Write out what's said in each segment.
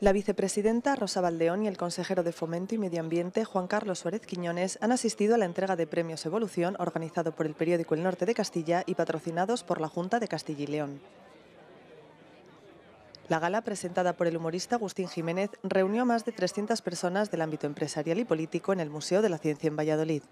La vicepresidenta Rosa Valdeón y el consejero de Fomento y Medio Ambiente Juan Carlos Suárez Quiñones han asistido a la entrega de premios Evolución organizado por el periódico El Norte de Castilla y patrocinados por la Junta de Castilla y León. La gala, presentada por el humorista Agustín Jiménez, reunió a más de 300 personas del ámbito empresarial y político en el Museo de la Ciencia en Valladolid.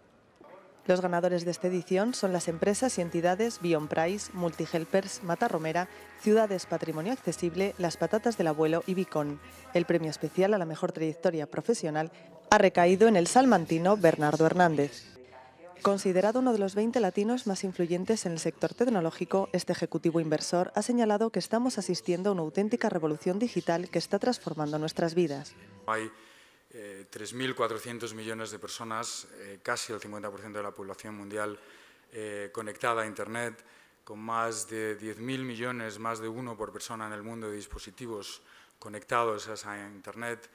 Los ganadores de esta edición son las empresas y entidades Beyond Price, Multihelpers, Mata Romera, Ciudades Patrimonio Accesible, Las Patatas del Abuelo y Bicón. El premio especial a la mejor trayectoria profesional ha recaído en el salmantino Bernardo Hernández. Considerado uno de los 20 latinos más influyentes en el sector tecnológico, este ejecutivo inversor ha señalado que estamos asistiendo a una auténtica revolución digital que está transformando nuestras vidas. 3.400 eh, millones de personas, eh, casi el 50% de la población mundial eh, conectada a Internet, con más de 10.000 millones, más de uno por persona en el mundo de dispositivos conectados a Internet.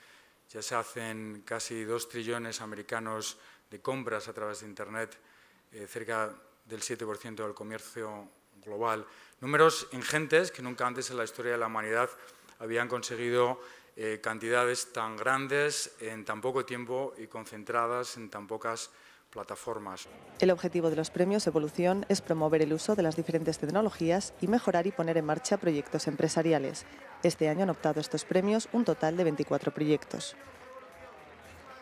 Ya se hacen casi 2 trillones americanos de compras a través de Internet, cerca del 7% del comercio global. Números ingentes que nunca antes en la historia de la humanidad habían conseguido eh, cantidades tan grandes en tan poco tiempo y concentradas en tan pocas plataformas. El objetivo de los premios Evolución es promover el uso de las diferentes tecnologías y mejorar y poner en marcha proyectos empresariales. Este año han optado estos premios un total de 24 proyectos.